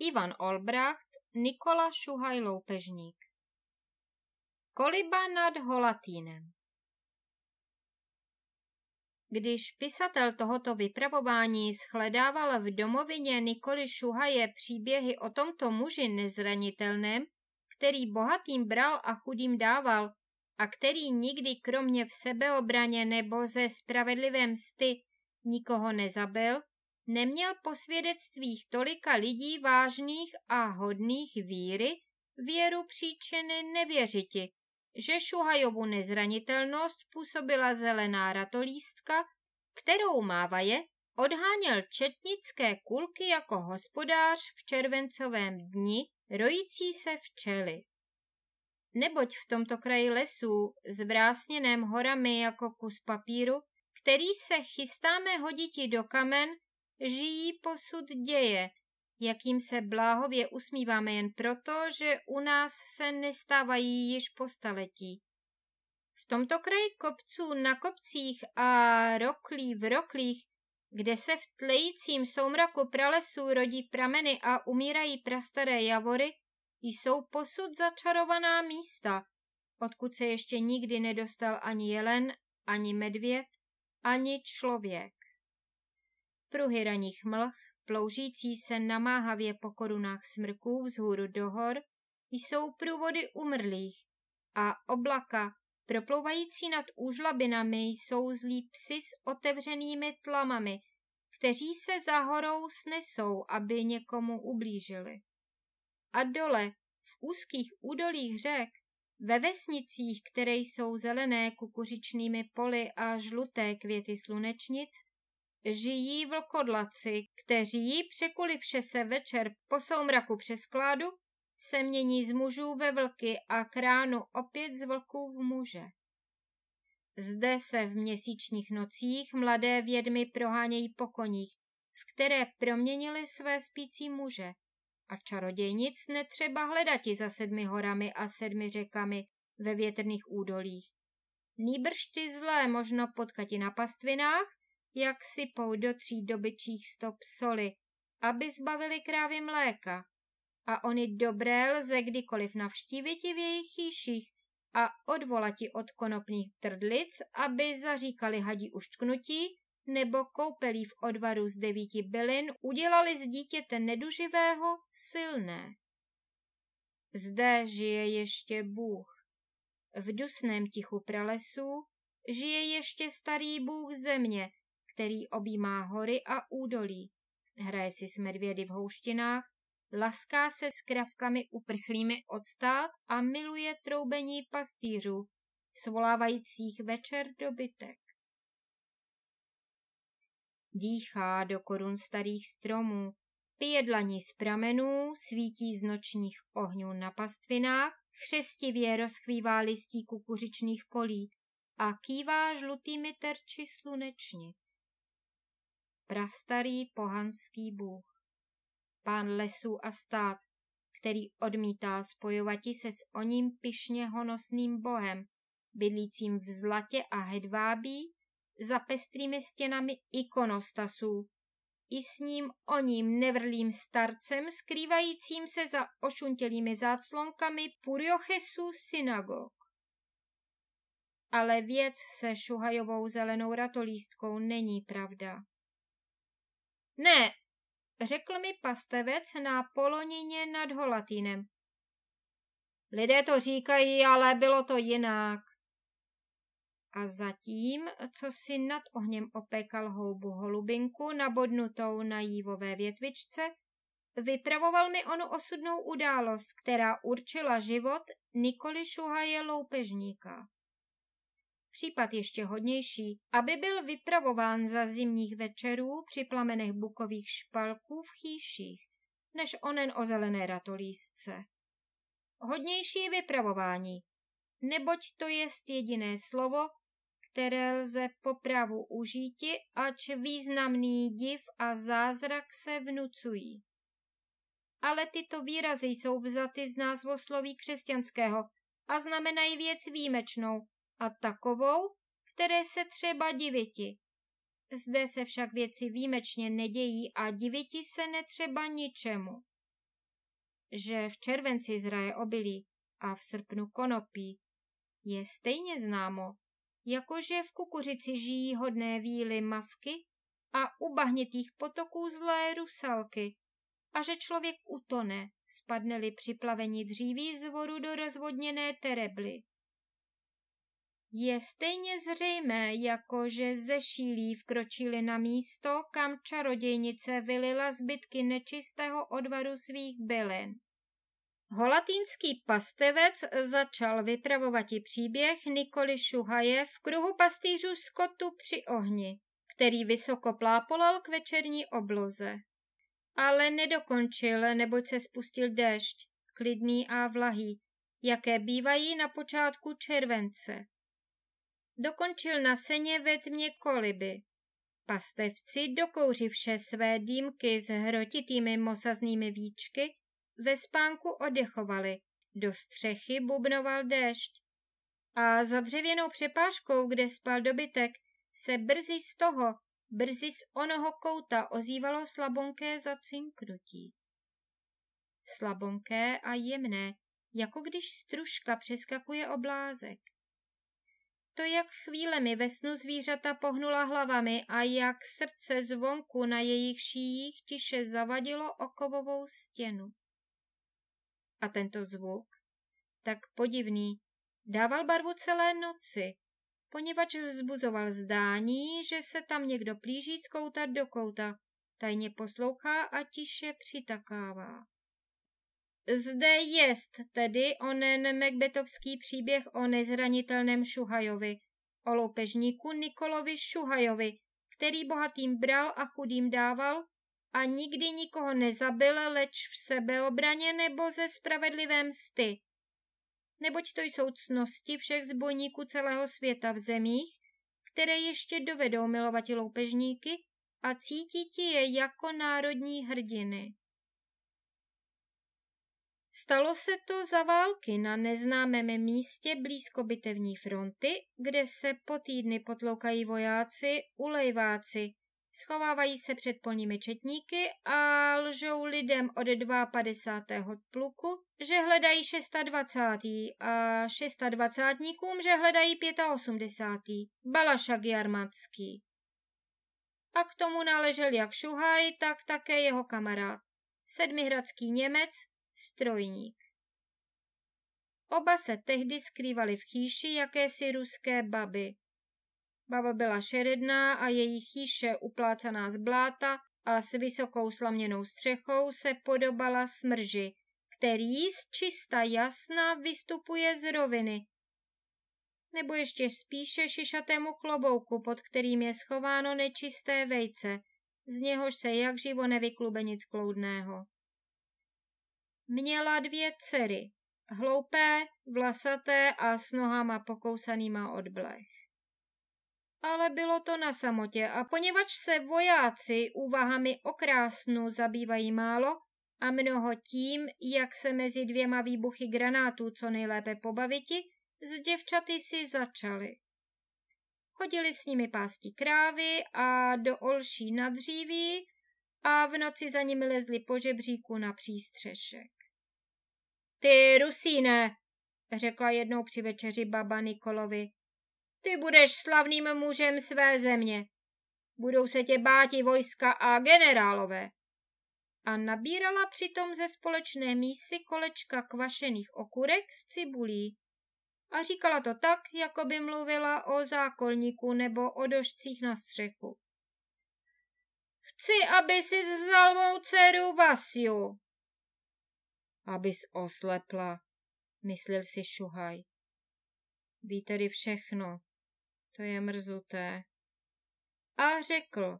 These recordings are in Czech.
Ivan Olbracht, Nikola Šuhaj Loupežník. Koliba nad Holatínem Když pisatel tohoto vypravování shledával v domovině Nikoli Šuhaje příběhy o tomto muži nezranitelném, který bohatým bral a chudým dával a který nikdy kromě v sebeobraně nebo ze spravedlivé msty nikoho nezabil, neměl po svědectvích tolika lidí vážných a hodných víry věru příčiny nevěřiti, že Šuhajovu nezranitelnost působila zelená ratolístka, kterou Mávaje odháněl četnické kulky jako hospodář v červencovém dni rojící se včely. Neboť v tomto kraji lesů, zbrásněném horami jako kus papíru, který se chystáme hoditi do kamen, žijí posud děje, jakým se bláhově usmíváme jen proto, že u nás se nestávají již po staletí. V tomto kraji kopců na kopcích a roklí v roklích, kde se v tlejícím soumraku pralesů rodí prameny a umírají prastaré javory, jsou posud začarovaná místa, odkud se ještě nikdy nedostal ani jelen, ani medvěd, ani člověk pruhy raných mlh, ploužící se namáhavě po korunách smrků vzhůru do hor, jsou průvody umrlých a oblaka, proplouvající nad úžlabinami, jsou zlí psy s otevřenými tlamami, kteří se za horou snesou, aby někomu ublížili. A dole, v úzkých údolích řek, ve vesnicích, které jsou zelené kukuřičnými poli a žluté květy slunečnic, Žijí vlkodlaci, kteří překulivše se večer po soumraku přeskládu se mění z mužů ve vlky a kránu opět z vlků v muže. Zde se v měsíčních nocích mladé vědmy prohánějí po koních, v které proměnili své spící muže. A čarodějnic netřeba hledati za sedmi horami a sedmi řekami ve větrných údolích. Nýbrž ty zlé možno potkati na pastvinách jak sypou do tří dobyčích stop soli, aby zbavili krávy mléka. A oni dobré lze kdykoliv navštíviti v jejich chýších a odvolati od konopných trdlic, aby zaříkali hadí uštknutí nebo koupelí v odvaru z devíti bylin udělali z dítěte neduživého silné. Zde žije ještě Bůh. V dusném tichu pralesů žije ještě starý Bůh země, který objímá hory a údolí, hraje si s medvědy v houštinách, laská se s kravkami uprchlými od stát a miluje troubení pastýřů, svolávajících večer dobytek. Dýchá do korun starých stromů, pije dlaní z pramenů, svítí z nočních ohňů na pastvinách, chřestivě rozchvívá listí kukuřičných polí a kývá žlutými terči slunečnic prastarý pohanský bůh. Pán lesů a stát, který odmítá spojovati se s oním pišně honosným bohem, bydlícím v zlatě a hedvábí, za pestrými stěnami ikonostasů, i s ním oním nevrlým starcem, skrývajícím se za ošuntělými záclonkami Puriochesu synagog. Ale věc se šuhajovou zelenou ratolístkou není pravda. Ne, řekl mi pastevec na polonině nad Holatýnem. Lidé to říkají, ale bylo to jinak. A zatím, co si nad ohněm opékal houbu holubinku nabodnutou na jívové větvičce, vypravoval mi onu osudnou událost, která určila život Nikoli Šuhaje loupežníka případ ještě hodnější, aby byl vypravován za zimních večerů při plamenech bukových špalků v chýších, než onen o zelené ratolístce. Hodnější vypravování, neboť to jest jediné slovo, které lze popravu právu užíti, ač významný div a zázrak se vnucují. Ale tyto výrazy jsou vzaty z názvosloví křesťanského a znamenají věc výjimečnou, a takovou, které se třeba diviti. Zde se však věci výjimečně nedějí a diviti se netřeba ničemu. Že v červenci zraje obilí a v srpnu konopí je stejně známo, jakože v kukuřici žijí hodné víly mavky a u bahnitých potoků zlé rusalky a že člověk utone, spadne-li při plavení dříví zvoru do rozvodněné terebly. Je stejně zřejmé, jako že šílí vkročili na místo, kam čarodějnice vylila zbytky nečistého odvaru svých bylin. Holatýnský pastevec začal vypravovat i příběh Nikoli Šuhaje v kruhu pastýřů skotu při ohni, který vysoko plápolal k večerní obloze. Ale nedokončil, neboť se spustil déšť, klidný a vlahý, jaké bývají na počátku července dokončil na seně ve tmě koliby. Pastevci, dokouřivše své dýmky s hrotitými mosaznými víčky, ve spánku odechovali, do střechy bubnoval déšť. A za dřevěnou přepážkou, kde spal dobytek, se brzy z toho, brzy z onoho kouta ozývalo slabonké zacinknutí. Slabonké a jemné, jako když stružka přeskakuje oblázek to, jak chvílemi ve snu zvířata pohnula hlavami a jak srdce zvonku na jejich šíjích tiše zavadilo okovovou stěnu. A tento zvuk, tak podivný, dával barvu celé noci, poněvadž vzbuzoval zdání, že se tam někdo plíží z kouta do kouta, tajně poslouchá a tiše přitakává. Zde jest tedy onen Macbethovský příběh o nezranitelném Šuhajovi, o loupežníku Nikolovi Šuhajovi, který bohatým bral a chudým dával a nikdy nikoho nezabil, leč v sebeobraně nebo ze spravedlivé msty. Neboť to jsou cnosti všech zbojníků celého světa v zemích, které ještě dovedou milovat loupežníky a cítit je jako národní hrdiny. Stalo se to za války na neznámém místě blízko bitevní fronty, kde se po týdny potloukají vojáci, ulejváci. Schovávají se před polními četníky a lžou lidem od 52. pluku, že hledají 620. a 26. že hledají 85. Balašak Jarmatský. A k tomu náležel jak Šuhaj, tak také jeho kamarád. Sedmihradský Němec, strojník. Oba se tehdy skrývali v chýši jakési ruské baby. Baba byla šeredná a její chýše uplácaná z bláta a s vysokou slaměnou střechou se podobala smrži, který z čista jasná vystupuje z roviny. Nebo ještě spíše šišatému klobouku, pod kterým je schováno nečisté vejce, z něhož se jak živo nevyklube nic kloudného. Měla dvě dcery, hloupé, vlasaté a s nohama pokousanýma od blech. Ale bylo to na samotě a poněvadž se vojáci úvahami o krásnu zabývají málo a mnoho tím, jak se mezi dvěma výbuchy granátů co nejlépe pobaviti, s děvčaty si začaly. Chodili s nimi pásti krávy a do olší na dříví a v noci za nimi lezli po žebříku na přístřešek. Ty, Rusíne, řekla jednou při večeři baba Nikolovi, ty budeš slavným mužem své země. Budou se tě báti vojska a generálové. A nabírala přitom ze společné mísy kolečka kvašených okurek s cibulí. A říkala to tak, jako by mluvila o zákolníku nebo o dožcích na střechu. Chci, aby si vzal mou dceru Vasiu, abys oslepla, myslel si Šuhaj. Ví tedy všechno, to je mrzuté. A řekl,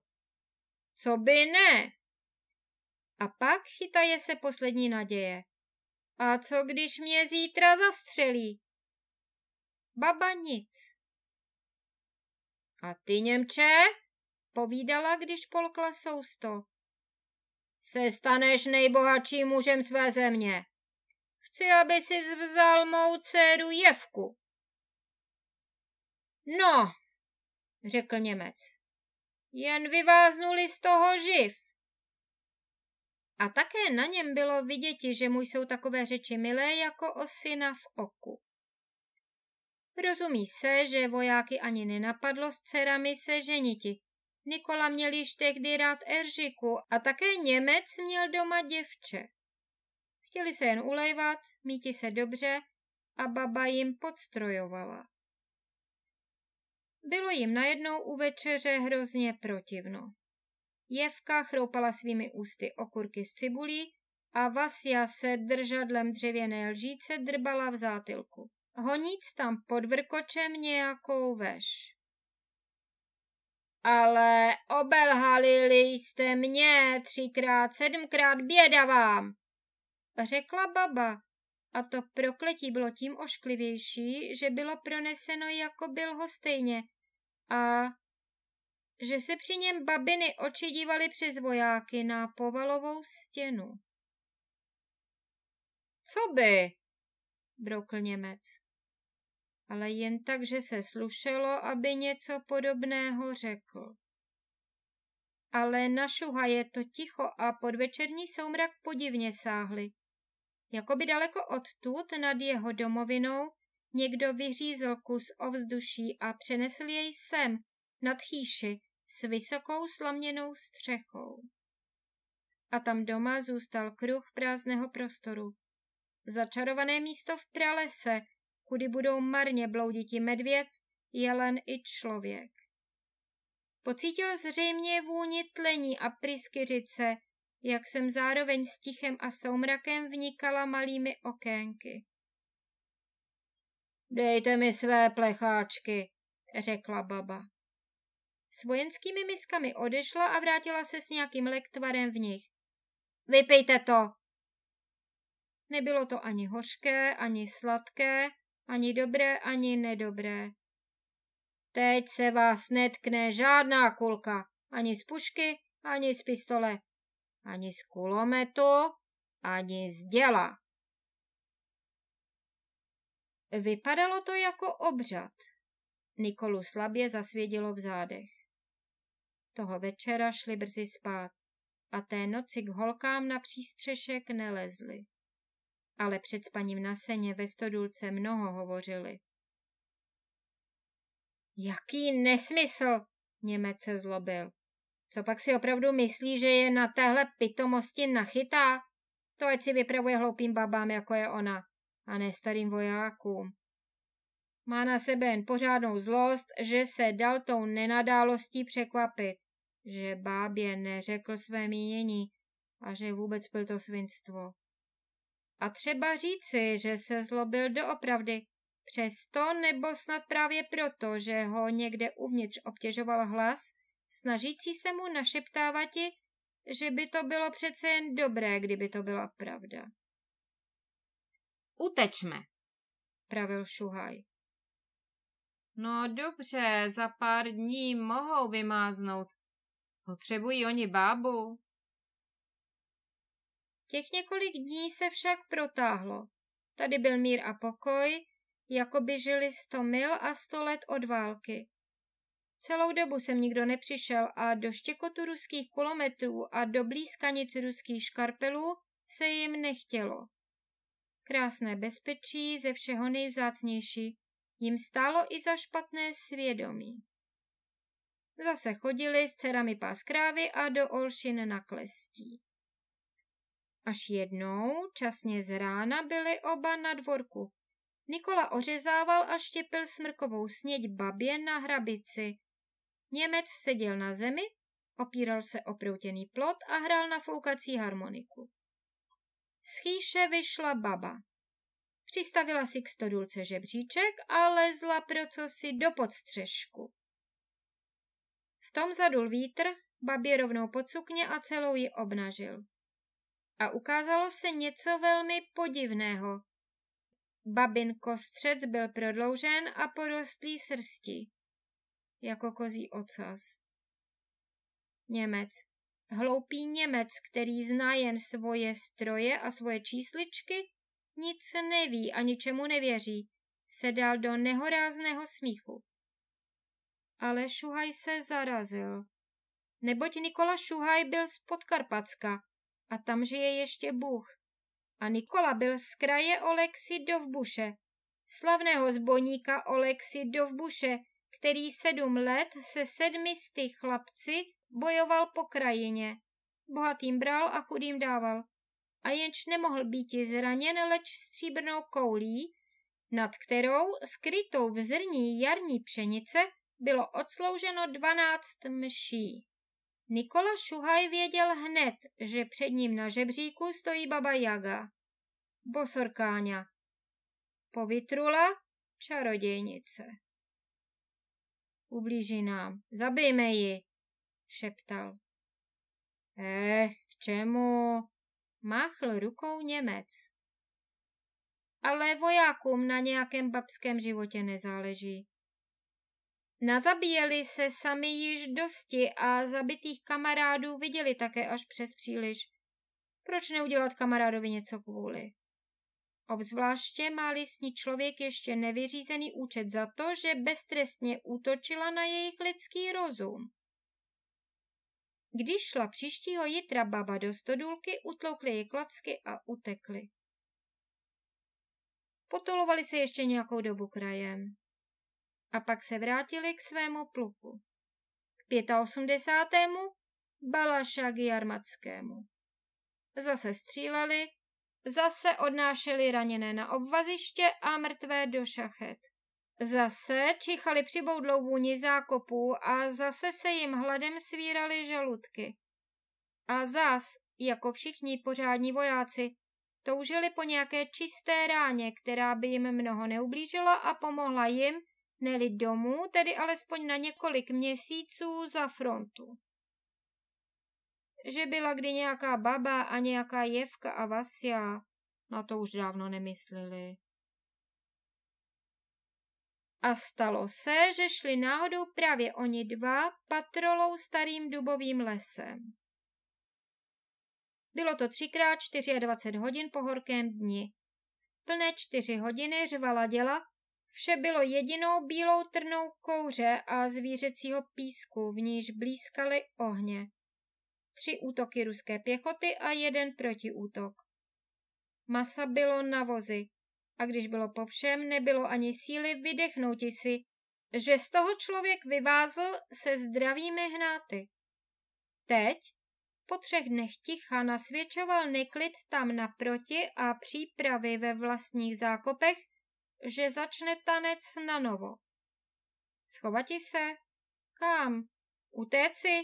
co by ne? A pak chytaje se poslední naděje. A co když mě zítra zastřelí? Baba nic. A ty, Němče, povídala, když polkla sousto se staneš nejbohatším mužem své země. Chci, aby si vzal mou dceru Jevku. No, řekl Němec, jen vyváznuli z toho živ. A také na něm bylo viděti, že mu jsou takové řeči milé jako osina v oku. Rozumí se, že vojáky ani nenapadlo s dcerami se ženiti, Nikola měl již tehdy rád Eržiku a také Němec měl doma děvče. Chtěli se jen ulejvat, míti se dobře a baba jim podstrojovala. Bylo jim najednou u večeře hrozně protivno. Jevka chroupala svými ústy okurky z cibulí a Vasia se držadlem dřevěné lžíce drbala v zátylku, honíc tam pod vrkočem nějakou veš ale obelhalili jste mě třikrát, sedmkrát běda vám, řekla baba. A to prokletí bylo tím ošklivější, že bylo proneseno jako byl stejně. a že se při něm babiny oči dívaly přes vojáky na povalovou stěnu. Co by? brokl Němec ale jen tak, že se slušelo, aby něco podobného řekl. Ale na je to ticho a podvečerní soumrak podivně sáhly. Jakoby daleko odtud nad jeho domovinou někdo vyřízl kus ovzduší a přenesl jej sem, nad chýši, s vysokou slaměnou střechou. A tam doma zůstal kruh prázdného prostoru. Začarované místo v pralese, kudy budou marně bloudit i medvěd, jelen i člověk. Pocítil zřejmě vůni tlení a pryskyřice, jak jsem zároveň s tichem a soumrakem vnikala malými okénky. Dejte mi své plecháčky, řekla baba. S vojenskými miskami odešla a vrátila se s nějakým lektvarem v nich. Vypijte to! Nebylo to ani hořké, ani sladké, ani dobré, ani nedobré. Teď se vás netkne žádná kulka, ani z pušky, ani z pistole, ani z kulometu, ani z děla. Vypadalo to jako obřad. Nikolu slabě zasvědilo v zádech. Toho večera šli brzy spát a té noci k holkám na přístřešek nelezli ale před spaním na seně ve stodulce mnoho hovořili. Jaký nesmysl, Němec se zlobil. Co pak si opravdu myslí, že je na téhle pitomosti nachytá? To ať si vypravuje hloupým babám, jako je ona, a ne starým vojákům. Má na sebe jen pořádnou zlost, že se dal tou nenadálostí překvapit, že bábě neřekl své mínění a že vůbec byl to svinstvo. A třeba říci, že se zlobil doopravdy. Přesto nebo snad právě proto, že ho někde uvnitř obtěžoval hlas, snažící se mu našeptávati, že by to bylo přece jen dobré, kdyby to byla pravda. Utečme, pravil Šuhaj. No dobře, za pár dní mohou vymáznout. Potřebují oni bábu, Těch několik dní se však protáhlo. Tady byl mír a pokoj, jako by žili sto mil a sto let od války. Celou dobu sem nikdo nepřišel a do štěkotu ruských kilometrů a do blízkanic ruských škarpelů se jim nechtělo. Krásné bezpečí ze všeho nejvzácnější jim stálo i za špatné svědomí. Zase chodili s dcerami pás krávy a do Olšin na klestí. Až jednou, časně z rána, byli oba na dvorku. Nikola ořezával a štěpil smrkovou sněď babě na hrabici. Němec seděl na zemi, opíral se o proutěný plot a hrál na foukací harmoniku. Z chýše vyšla baba. Přistavila si k stodulce žebříček a lezla pro co si do podstřešku. V tom zadul vítr, babě rovnou pod sukně a celou ji obnažil a ukázalo se něco velmi podivného. Babin kostřec byl prodloužen a porostlý srsti, jako kozí ocas. Němec. Hloupý Němec, který zná jen svoje stroje a svoje čísličky, nic neví a ničemu nevěří, se dal do nehorázného smíchu. Ale Šuhaj se zarazil, neboť Nikola Šuhaj byl z Podkarpacka a tam žije ještě Bůh. A Nikola byl z kraje Olexi Dovbuše, slavného zboníka Olexi Dovbuše, který sedm let se sedmi těch chlapci bojoval po krajině. Bohatým bral a chudým dával. A jenž nemohl být zraněn, leč stříbrnou koulí, nad kterou, skrytou v zrní jarní pšenice, bylo odslouženo dvanáct mší. Nikola Šuhaj věděl hned, že před ním na žebříku stojí baba Jaga. Bosorkáňa. Povitrula? čarodějnice. Ublíží nám, zabijme ji, šeptal. Eh, k čemu? Máchl rukou Němec. Ale vojákům na nějakém babském životě nezáleží. Nazabíjeli se sami již dosti a zabitých kamarádů viděli také až přes příliš. Proč neudělat kamarádovi něco kvůli? Obzvláště máli s ní člověk ještě nevyřízený účet za to, že beztrestně útočila na jejich lidský rozum. Když šla příštího jitra baba do stodulky, utloukli je klacky a utekli. Potolovali se ještě nějakou dobu krajem a pak se vrátili k svému pluku. K 85. Balaša Jarmackému. Zase stříleli, zase odnášeli raněné na obvaziště a mrtvé do šachet. Zase čichali přiboudlou vůni zákopů a zase se jim hladem svíraly žaludky. A zas, jako všichni pořádní vojáci, toužili po nějaké čisté ráně, která by jim mnoho neublížila a pomohla jim neli domů, tedy alespoň na několik měsíců za frontu. Že byla kdy nějaká baba a nějaká jevka a vasia, na to už dávno nemysleli. A stalo se, že šli náhodou právě oni dva patrolou starým dubovým lesem. Bylo to třikrát 24 hodin po horkém dni. Plné čtyři hodiny řvala děla Vše bylo jedinou bílou trnou kouře a zvířecího písku, v níž blízkaly ohně. Tři útoky ruské pěchoty a jeden protiútok. Masa bylo na vozy a když bylo po všem, nebylo ani síly vydechnouti si, že z toho člověk vyvázl se zdravými hnáty. Teď, po třech dnech ticha, nasvědčoval neklid tam naproti a přípravy ve vlastních zákopech že začne tanec na novo. Schovati se? Kam? Utéci?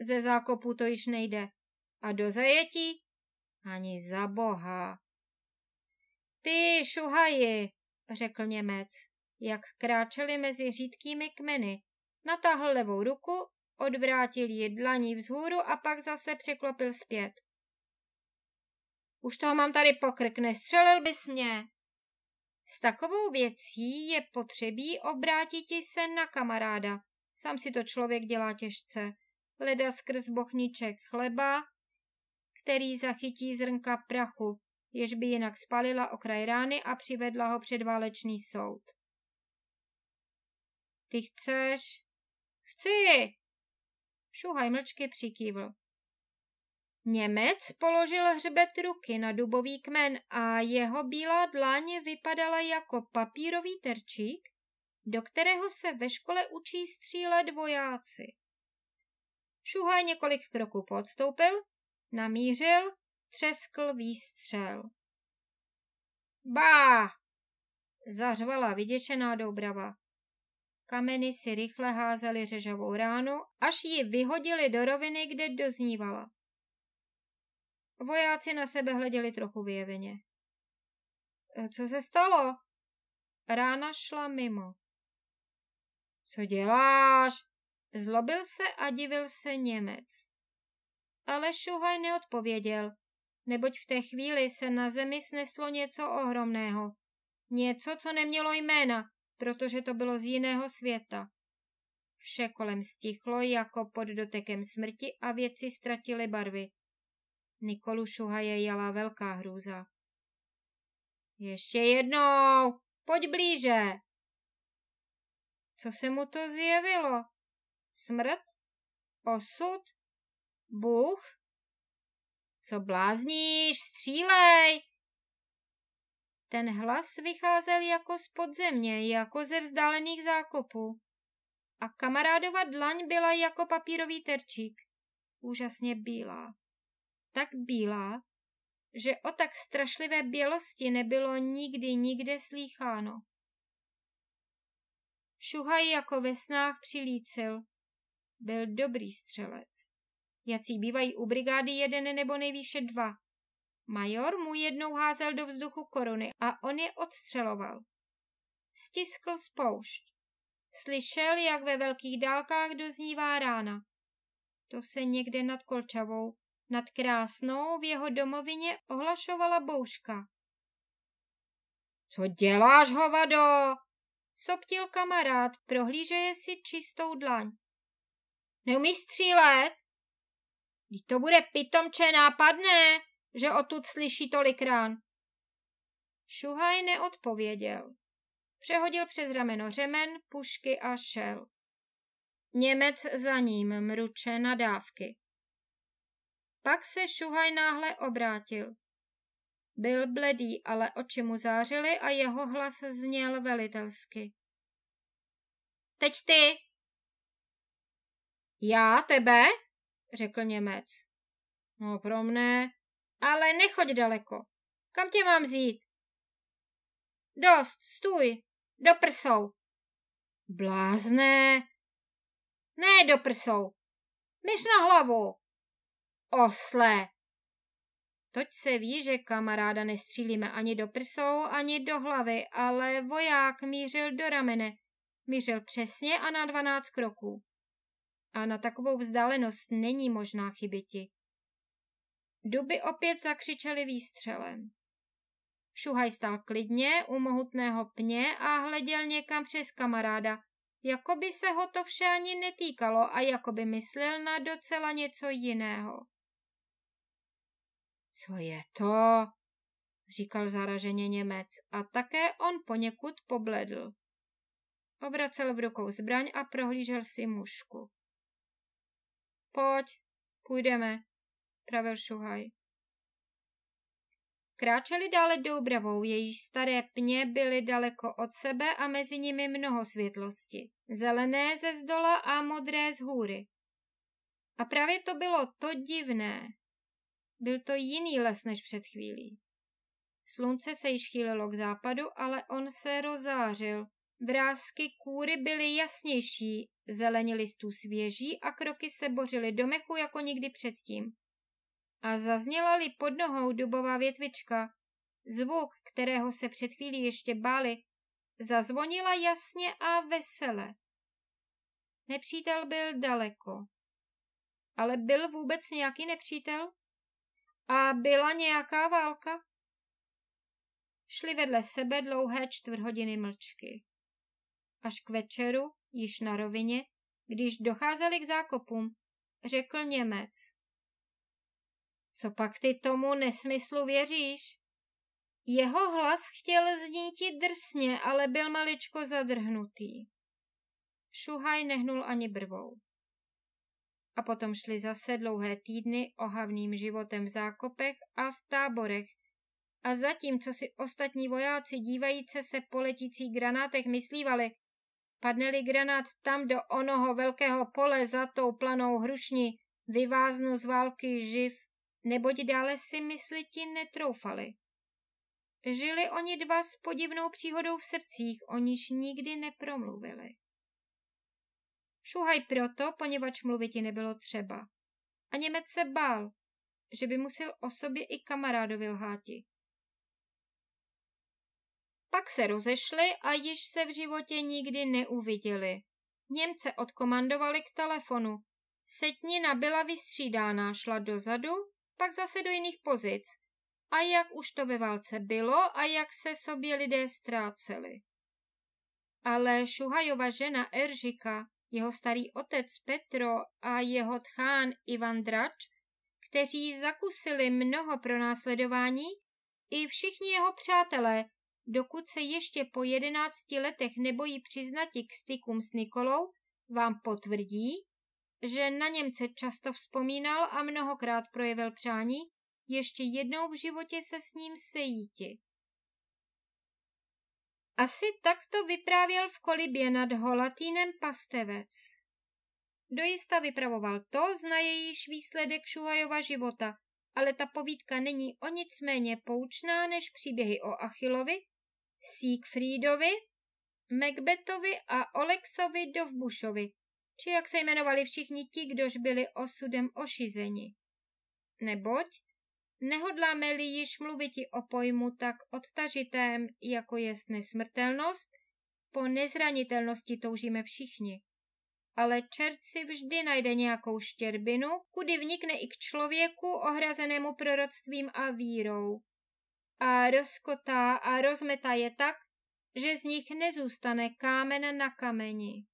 Ze zákopu to již nejde. A do zajetí? Ani za boha. Ty, šuhaji, řekl Němec, jak kráčeli mezi řídkými kmeny. Natáhl levou ruku, odvrátil ji dlaní vzhůru a pak zase překlopil zpět. Už toho mám tady pokrk, nestřelil bys mě, s takovou věcí je potřebí obrátit se na kamaráda. Sam si to člověk dělá těžce. Leda skrz bochniček chleba, který zachytí zrnka prachu, jež by jinak spalila okraj rány a přivedla ho před válečný soud. Ty chceš? Chci! Šuhaj mlčky přikývl. Němec položil hřbet ruky na dubový kmen a jeho bílá dláně vypadala jako papírový terčík, do kterého se ve škole učí střílet vojáci. Šuhaj několik kroků podstoupil, namířil, třeskl výstřel. Bá! zařvala vyděšená Doubrava. Kameny si rychle házely řežavou ránu, až ji vyhodili do roviny, kde doznívala. Vojáci na sebe hleděli trochu vyjeveně. E, co se stalo? Rána šla mimo. Co děláš? Zlobil se a divil se Němec. Ale Šuhaj neodpověděl, neboť v té chvíli se na zemi sneslo něco ohromného. Něco, co nemělo jména, protože to bylo z jiného světa. Vše kolem stichlo jako pod dotekem smrti a věci ztratily barvy. Nikolu Šuhaje jela velká hrůza. Ještě jednou, pojď blíže. Co se mu to zjevilo? Smrt? Osud? Bůh? Co blázníš, střílej! Ten hlas vycházel jako z podzemě, jako ze vzdálených zákopů. A kamarádova dlaň byla jako papírový terčík, úžasně bílá tak bílá, že o tak strašlivé bělosti nebylo nikdy nikde slýcháno. Šuhaj jako ve snách přilícil. Byl dobrý střelec. Jací bývají u brigády jeden nebo nejvýše dva. Major mu jednou házel do vzduchu koruny a on je odstřeloval. Stiskl spoušť. Slyšel, jak ve velkých dálkách doznívá rána. To se někde nad Kolčavou nad krásnou v jeho domovině ohlašovala bouška. Co děláš, hovado? Soptil kamarád, prohlížeje si čistou dlaň. Neumíš střílet? Když to bude pitomče nápadné, že odtud slyší tolik rán. Šuhaj neodpověděl. Přehodil přes rameno řemen, pušky a šel. Němec za ním mruče na dávky. Pak se Šuhaj náhle obrátil. Byl bledý, ale oči mu zářily a jeho hlas zněl velitelsky. Teď ty! Já tebe? řekl Němec. No pro mne. Ale nechoď daleko. Kam tě mám zít? Dost, stůj, do prsou. Blázne. Ne do prsou. Myš na hlavu osle. Toť se ví, že kamaráda nestřílíme ani do prsou, ani do hlavy, ale voják mířil do ramene. Mířil přesně a na dvanáct kroků. A na takovou vzdálenost není možná chybiti. Duby opět zakřičely výstřelem. Šuhaj stál klidně u mohutného pně a hleděl někam přes kamaráda, jako by se ho to vše ani netýkalo a jako by myslel na docela něco jiného. Co je to? říkal zaraženě Němec a také on poněkud pobledl. Obracel v rukou zbraň a prohlížel si mušku. Pojď, půjdeme, pravil Šuhaj. Kráčeli dále Doubravou, jejíž staré pně byly daleko od sebe a mezi nimi mnoho světlosti. Zelené ze zdola a modré z hůry. A právě to bylo to divné, byl to jiný les než před chvílí. Slunce se již chýlilo k západu, ale on se rozářil. Vrázky kůry byly jasnější, zelení listů svěží a kroky se bořily do meku jako nikdy předtím. A zazněla-li pod nohou dubová větvička, zvuk, kterého se před chvílí ještě báli, zazvonila jasně a vesele. Nepřítel byl daleko. Ale byl vůbec nějaký nepřítel? A byla nějaká válka? Šli vedle sebe dlouhé hodiny mlčky. Až k večeru, již na rovině, když docházeli k zákopům, řekl Němec. Co pak ty tomu nesmyslu věříš? Jeho hlas chtěl znítit drsně, ale byl maličko zadrhnutý. Šuhaj nehnul ani brvou a potom šli zase dlouhé týdny ohavným životem v zákopech a v táborech. A zatímco si ostatní vojáci dívajíce se po letících granátech myslívali, padneli granát tam do onoho velkého pole za tou planou hrušní, vyváznu z války živ, neboť dále si ti netroufali. Žili oni dva s podivnou příhodou v srdcích, o níž nikdy nepromluvili. Šuhaj proto, poněvadž mluvit ti nebylo třeba. A Němec se bál, že by musel o sobě i kamarádovi lháti. Pak se rozešli a již se v životě nikdy neuviděli. Němce odkomandovali k telefonu. Setnina byla vystřídána, šla dozadu, pak zase do jiných pozic. A jak už to ve válce bylo a jak se sobě lidé ztráceli. Ale Šuhajova žena Eržika jeho starý otec Petro a jeho tchán Ivan Drač, kteří zakusili mnoho pronásledování, i všichni jeho přátelé, dokud se ještě po jedenácti letech nebojí přiznati k stykům s Nikolou, vám potvrdí, že na Němce často vzpomínal a mnohokrát projevil přání ještě jednou v životě se s ním sejíti. Asi takto vyprávěl v kolibě nad holatýnem pastevec. Dojista vypravoval to, zna jejíž výsledek Šuhajova života, ale ta povídka není o nic méně poučná než příběhy o Achilovi, Siegfriedovi, Macbethovi a Olexovi Dovbušovi, či jak se jmenovali všichni ti, kdož byli osudem ošizeni. Neboť Nehodláme-li již mluviti o pojmu tak odtažitém, jako je nesmrtelnost, po nezranitelnosti toužíme všichni. Ale čert si vždy najde nějakou štěrbinu, kudy vnikne i k člověku ohrazenému proroctvím a vírou. A rozkotá a rozmetá je tak, že z nich nezůstane kámen na kameni.